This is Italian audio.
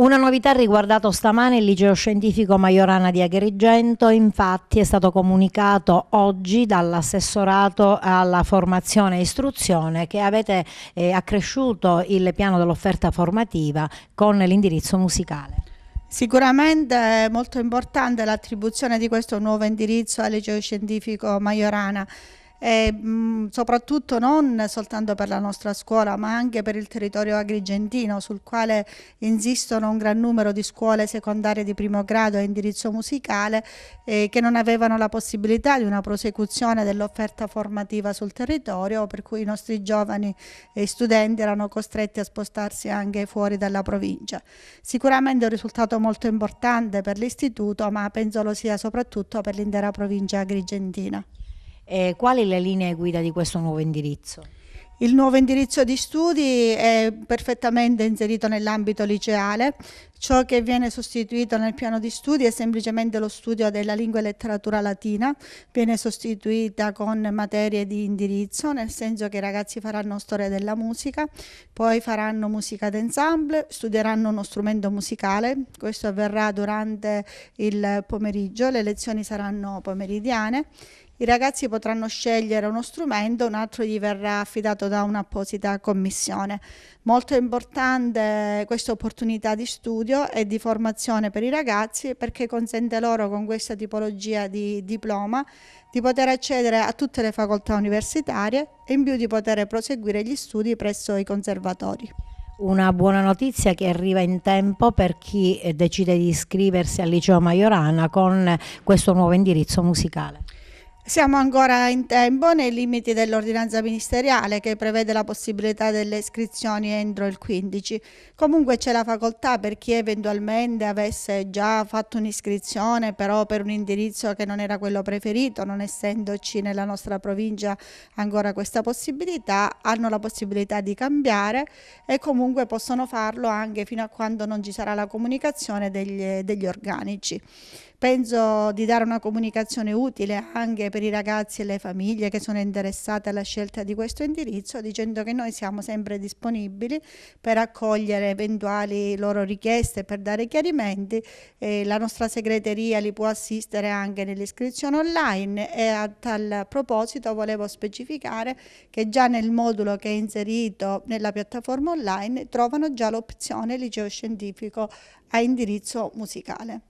Una novità riguardato stamane il liceo scientifico Maiorana di Agrigento, infatti è stato comunicato oggi dall'assessorato alla formazione e istruzione che avete eh, accresciuto il piano dell'offerta formativa con l'indirizzo musicale. Sicuramente è molto importante l'attribuzione di questo nuovo indirizzo al liceo scientifico Maiorana e, mh, mm, soprattutto non soltanto per la nostra scuola ma anche per il territorio agrigentino sul quale insistono un gran numero di scuole secondarie di primo grado e indirizzo musicale eh, che non avevano la possibilità di una prosecuzione dell'offerta formativa sul territorio per cui i nostri giovani e studenti erano costretti a spostarsi anche fuori dalla provincia. Sicuramente è un risultato molto importante per l'istituto ma penso lo sia soprattutto per l'intera provincia agrigentina. Eh, quali le linee guida di questo nuovo indirizzo? Il nuovo indirizzo di studi è perfettamente inserito nell'ambito liceale, Ciò che viene sostituito nel piano di studi è semplicemente lo studio della lingua e letteratura latina, viene sostituita con materie di indirizzo, nel senso che i ragazzi faranno storia della musica, poi faranno musica d'ensemble, studieranno uno strumento musicale, questo avverrà durante il pomeriggio, le lezioni saranno pomeridiane i ragazzi potranno scegliere uno strumento, un altro gli verrà affidato da un'apposita commissione. Molto importante questa opportunità di studio studio e di formazione per i ragazzi perché consente loro con questa tipologia di diploma di poter accedere a tutte le facoltà universitarie e in più di poter proseguire gli studi presso i conservatori. Una buona notizia che arriva in tempo per chi eh, decide di iscriversi al liceo Maiorana con questo nuovo indirizzo musicale. Siamo ancora in tempo nei limiti dell'ordinanza ministeriale che prevede la possibilità delle iscrizioni entro il 15. Comunque c'è la facoltà per chi eventualmente avesse già fatto un'iscrizione però per un indirizzo che non era quello preferito, non essendoci nella nostra provincia ancora questa possibilità, hanno la possibilità di cambiare e comunque possono farlo anche fino a quando non ci sarà la comunicazione degli, degli organici. Penso di dare una comunicazione utile anche per i ragazzi e le famiglie che sono interessate alla scelta di questo indirizzo, dicendo che noi siamo sempre disponibili per accogliere eventuali loro richieste, per dare chiarimenti. Eh, la nostra segreteria li può assistere anche nell'iscrizione online e a tal proposito volevo specificare che già nel modulo che è inserito nella piattaforma online trovano già l'opzione liceo scientifico a indirizzo musicale.